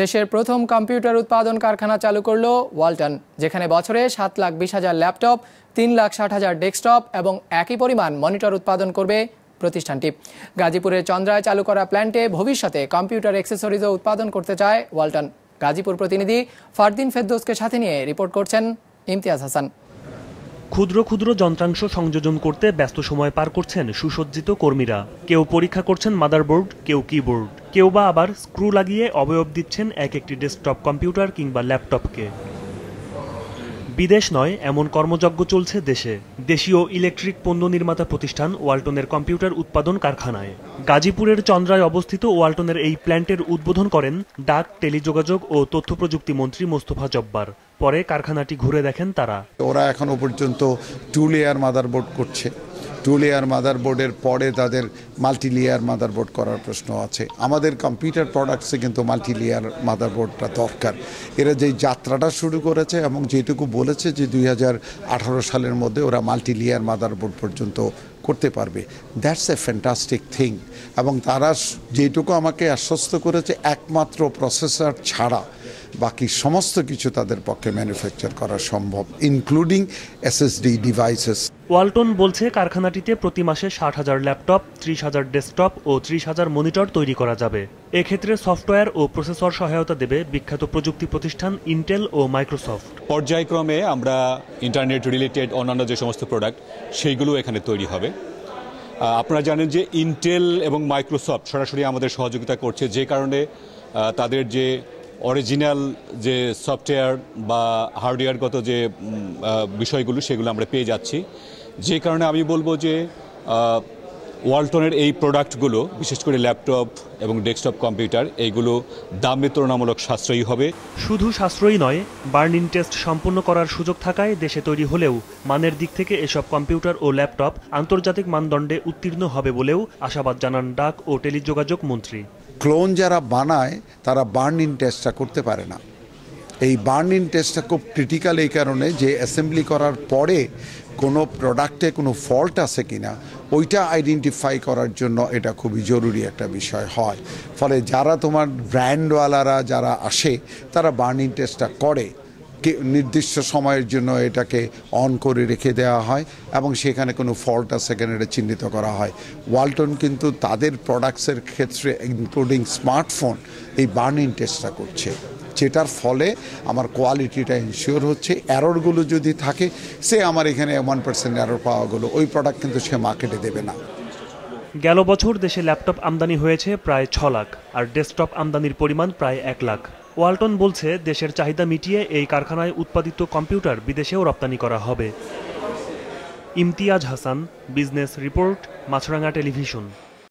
দেশের প্রথম কম্পিউটার উৎপাদন কারখানা চালু করল ওয়ালটন যেখানে বছরে সাত লাখ বিশ হাজার ল্যাপটপ তিন লাখ ষাট হাজার ডেস্কটপ এবং একই পরিমাণ মনিটর উৎপাদন করবে প্রতিষ্ঠানটি গাজীপুরের চন্দ্রায় চালু করা প্ল্যান্টে ভবিষ্যতে কম্পিউটার অ্যাক্সেসরিজও উৎপাদন করতে চায় ওয়ালটন গাজীপুর প্রতিনিধি ফারদিন ফেদ্দোসকে সাথে নিয়ে রিপোর্ট করছেন ইমতিয়াজ হাসান ক্ষুদ্র ক্ষুদ্র যন্ত্রাংশ সংযোজন করতে ব্যস্ত সময় পার করছেন সুসজ্জিত কর্মীরা কেউ পরীক্ষা করছেন মাদারবোর্ড কেউ কিবোর্ড কেউ বা আবার স্ক্রু লাগিয়ে অবয়ব দিচ্ছেন এক একটি ডেস্কটপ কম্পিউটার কিংবা ল্যাপটপকে বিদেশ নয় এমন কর্মযজ্ঞ চলছে দেশে দেশীয় ইলেকট্রিক পণ্য নির্মাতা প্রতিষ্ঠান ওয়ালটনের কম্পিউটার উৎপাদন কারখানায় গাজীপুরের চন্দ্রায় অবস্থিত ওয়ালটনের এই প্ল্যান্টের উদ্বোধন করেন ডাক টেলিযোগাযোগ ও তথ্য প্রযুক্তি মন্ত্রী মোস্তফা জব্বার পরে কারখানাটি ঘুরে দেখেন তারা ওরা এখনো পর্যন্ত টু লেয়ার মাদারবোর্ড করছে টু লেয়ার মাদার বোর্ডের পরে তাদের মাল্টি লেয়ার মাদারবোর্ড করার প্রশ্ন আছে আমাদের কম্পিউটার প্রোডাক্টসে কিন্তু মাল্টি লেয়ার মাদারবোর্ডটা দরকার এরা যে যাত্রাটা শুরু করেছে এবং যেটুকু বলেছে যে দুই সালের মধ্যে ওরা মাল্টি লেয়ার বোর্ড পর্যন্ত করতে পারবে দ্যাটস এ ফ্যান্টাস্টিক থিং এবং তারা যেটুকু আমাকে আশ্বস্ত করেছে একমাত্র প্রসেসর ছাড়া বাকি সমস্ত কিছু তাদের পক্ষে ম্যানুফ্যাকচার করা সম্ভব ইনক্লুডিং এসএসডি ডিভাইসেস ওয়ালটন বলছে কারখানাটিতে প্রতি মাসে ষাট হাজার ল্যাপটপ ত্রিশ হাজার ডেস্কটপ ও ত্রিশ হাজার মনিটর তৈরি করা যাবে এক্ষেত্রে সফটওয়্যার ও প্রসেসর সহায়তা দেবে বিখ্যাত প্রযুক্তি প্রতিষ্ঠান ইন্টেল ও মাইক্রোসফট পর্যায়ক্রমে আমরা ইন্টারনেট রিলেটেড অন্যান্য যে সমস্ত প্রোডাক্ট সেইগুলো এখানে তৈরি হবে আপনারা জানেন যে ইন্টেল এবং মাইক্রোসফট সরাসরি আমাদের সহযোগিতা করছে যে কারণে তাদের যে অরিজিনাল যে সফটওয়্যার বা হার্ডওয়্যারগত যে বিষয়গুলো সেগুলো আমরা পেয়ে যাচ্ছি যে কারণে আমি বলবো যে ওয়ালটনের এই প্রোডাক্টগুলো বিশেষ করে ল্যাপটপ এবং ডেস্কটপ কম্পিউটার এইগুলো দামে তুলনামূলক সাশ্রয়ী হবে শুধু সাশ্রয়ী নয় বার্নিন টেস্ট সম্পূর্ণ করার সুযোগ থাকায় দেশে তৈরি হলেও মানের দিক থেকে এসব কম্পিউটার ও ল্যাপটপ আন্তর্জাতিক মানদণ্ডে উত্তীর্ণ হবে বলেও আশাবাদ জানান ডাক ও টেলিযোগাযোগ মন্ত্রী ক্লোন যারা বানায় তারা বার্ন ইন টেস্টটা করতে পারে না এই বার্ন ইন টেস্টটা খুব ক্রিটিক্যাল এই কারণে যে অ্যাসেম্বলি করার পরে কোনো প্রোডাক্টে কোনো ফল্ট আছে কি না ওইটা আইডেন্টিফাই করার জন্য এটা খুবই জরুরি একটা বিষয় হয় ফলে যারা তোমার ব্র্যান্ডওয়ালারা যারা আসে তারা বার্নিং টেস্টটা করে নির্দিষ্ট সময়ের জন্য এটাকে অন করে রেখে দেওয়া হয় এবং সেখানে কোনো ফল্ট আছে কেন এটা চিহ্নিত করা হয় ওয়ালটন কিন্তু তাদের প্রোডাক্টসের ক্ষেত্রে ইনক্লুডিং স্মার্টফোন এই বার্নিং টেস্টটা করছে যেটার ফলে আমার কোয়ালিটিটা ইনশিওর হচ্ছে অ্যারোরগুলো যদি থাকে সে আমার এখানে ওয়ান পার্সেন্ট অ্যারোর পাওয়া গেলো ওই প্রোডাক্ট কিন্তু সে মার্কেটে দেবে না গেল বছর দেশে ল্যাপটপ আমদানি হয়েছে প্রায় ছ লাখ আর ডেস্কটপ আমদানির পরিমাণ প্রায় এক লাখ ওয়ালটন বলছে দেশের চাহিদা মিটিয়ে এই কারখানায় উৎপাদিত কম্পিউটার বিদেশেও রপ্তানি করা হবে Imtiaz Hasan business report Maasranga television